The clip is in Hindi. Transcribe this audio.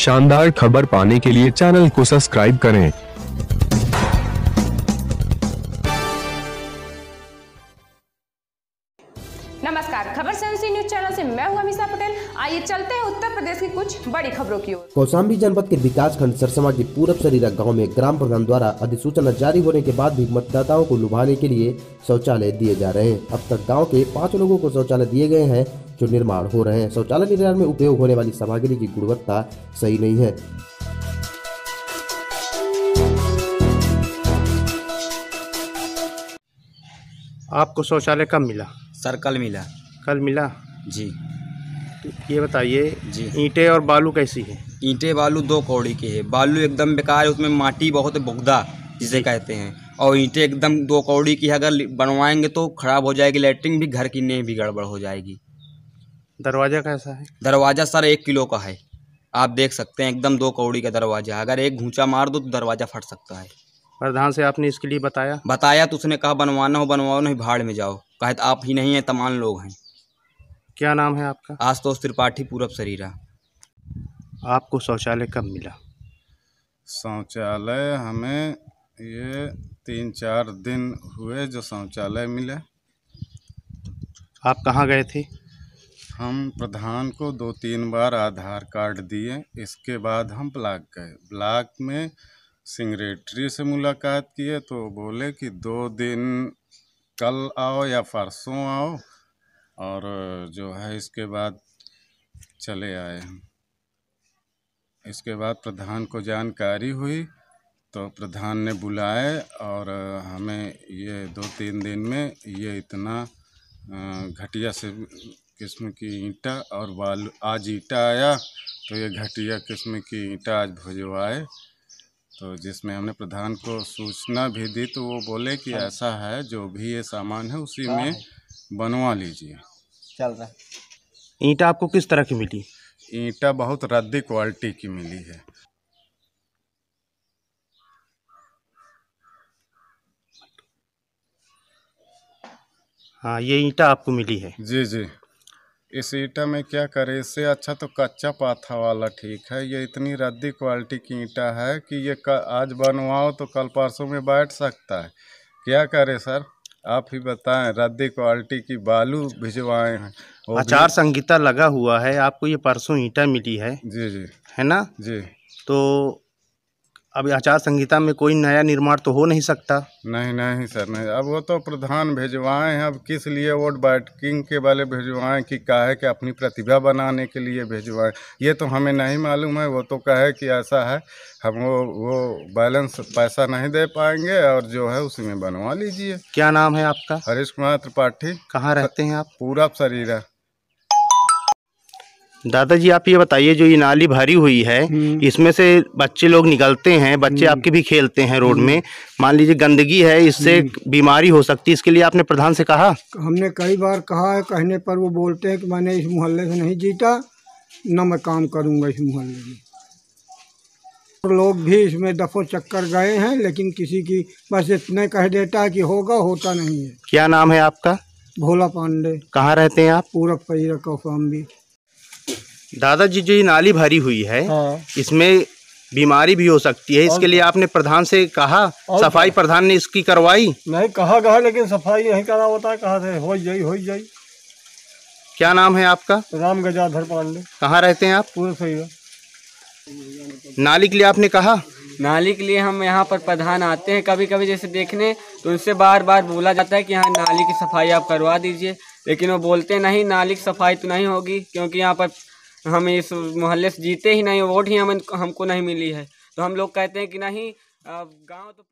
शानदार खबर पाने के लिए चैनल को सब्सक्राइब करें नमस्कार खबर सेवन न्यूज चैनल से मैं हूं अमिशा पटेल आइए चलते हैं उत्तर प्रदेश की कुछ बड़ी खबरों की ओर कौशाम्बी जनपद के विकास खंड सरसमा के पूरब सरीरा गांव में ग्राम प्रधान द्वारा अधिसूचना जारी होने के बाद भी मतदाताओं को लुभाने के लिए शौचालय दिए जा रहे हैं अब तक गाँव के पाँच लोगों को शौचालय दिए गए हैं जो निर्माण हो रहे हैं शौचालय निर्माण में उपयोग होने वाली सामग्री की गुणवत्ता सही नहीं है आपको शौचालय कब मिला सर कल मिला कल मिला जी तो ये बताइए जी ईंटे और बालू कैसी है ईंटे बालू दो कौड़ी की है बालू एकदम बेकार है उसमें माटी बहुत बुगदा जिसे कहते हैं और ईंटे एकदम दो कौड़ी की अगर बनवाएंगे तो ख़राब हो जाएगी लेटरिन भी घर की नहीं भी गड़बड़ हो जाएगी दरवाज़ा कैसा है दरवाज़ा सर एक किलो का है आप देख सकते हैं एकदम दो कौड़ी का दरवाज़ा अगर एक घूंचा मार दो तो दरवाज़ा फट सकता है प्रधान से आपने इसके लिए बताया बताया तो उसने कहा बनवाना हो बनवाओ नहीं भाड़ में जाओ कहे आप ही नहीं हैं तमाम लोग हैं क्या नाम है आपका आशुतोष त्रिपाठी पूरब शरीरा आपको शौचालय कब मिला शौचालय हमें ये तीन चार दिन हुए जो शौचालय मिले आप कहाँ गए थे हम प्रधान को दो तीन बार आधार कार्ड दिए इसके बाद हम ब्लाक गए ब्लाक में सिंगरेटरी से मुलाकात किए तो बोले कि दो दिन कल आओ या परसों आओ और जो है इसके बाद चले आए हम इसके बाद प्रधान को जानकारी हुई तो प्रधान ने बुलाए और हमें ये दो तीन दिन में ये इतना घटिया से किस्म की ईंटा और बालू आज ईंटा आया तो ये घटिया किस्म की ईंटा आज भुजवाए तो जिसमें हमने प्रधान को सूचना भी दी तो वो बोले कि हाँ। ऐसा है जो भी ये सामान है उसी हाँ। में बनवा लीजिए चल रहा ईंटा आपको किस तरह की मिली ईंटा बहुत रद्दी क्वालिटी की मिली है हाँ ये ईंटा आपको मिली है जी जी इस ईटा में क्या करें इससे अच्छा तो कच्चा पाथा वाला ठीक है ये इतनी रद्दी क्वालिटी की ईटा है कि ये आज बनवाओ तो कल परसों में बैठ सकता है क्या करें सर आप ही बताएं रद्दी क्वालिटी की बालू भिजवाए हैं आचार संगीता लगा हुआ है आपको ये परसों ईटा मिली है जी जी है ना जी तो अब आचार संहिता में कोई नया निर्माण तो हो नहीं सकता नहीं नहीं सर नहीं अब वो तो प्रधान भेजवाएं हैं अब किस लिए वोट बैटकिंग के वाले भेजवाएं कि कहे कि अपनी प्रतिभा बनाने के लिए भेजवाएं ये तो हमें नहीं मालूम है वो तो कहे कि ऐसा है हम वो वो बैलेंस पैसा नहीं दे पाएंगे और जो है उसी में बनवा लीजिए क्या नाम है आपका हरीश कुमार त्रिपाठी कहाँ रहते हैं आप पूरा शरीर है दादाजी आप ये बताइए जो ये नाली भरी हुई है हम्म। इसमें से बच्चे लोग निकलते हैं बच्चे हम्म। आपके भी खेलते हैं रोड हम्म। में मान लीजिए गंदगी है इससे बीमारी हो सकती है इसके लिए आपने प्रधान से कहा हमने कई बार कहा है कहने पर वो बोलते हैं कि मैंने इस मोहल्ले से नहीं जीता न मैं काम करूँगा इस मोहल्ले में लोग भी इसमें दफो चक्कर गए हैं लेकिन किसी की बस इतने कह देता है कि होगा होता नहीं है क्या नाम है आपका भोला पांडे कहाँ रहते हैं आप पैर पैरा कौशाम्बी दादाजी जो ये नाली भरी हुई है हाँ। इसमें बीमारी भी हो सकती है इसके लिए आपने प्रधान से कहा सफाई प्रधान ने इसकी करवाई नहीं कहा कहा लेकिन सफाई नहीं करा होता कहा थे हो जाए हो जाए क्या नाम है आपका राम गजाधर पांडे कहाँ रहते हैं आप पूरे सही नाली के लिए आपने कहा नाली के लिए हम यहाँ पर प्रधान आते हैं कभी कभी जैसे देखने तो उनसे बार बार बोला जाता है कि यहाँ नाली की सफाई आप करवा दीजिए लेकिन वो बोलते नहीं नाली की सफाई तो नहीं होगी क्योंकि यहाँ पर तो हम इस मोहल्ले से जीते ही नहीं वोट ही हम हमको नहीं मिली है तो हम लोग कहते हैं कि नहीं गाँव तो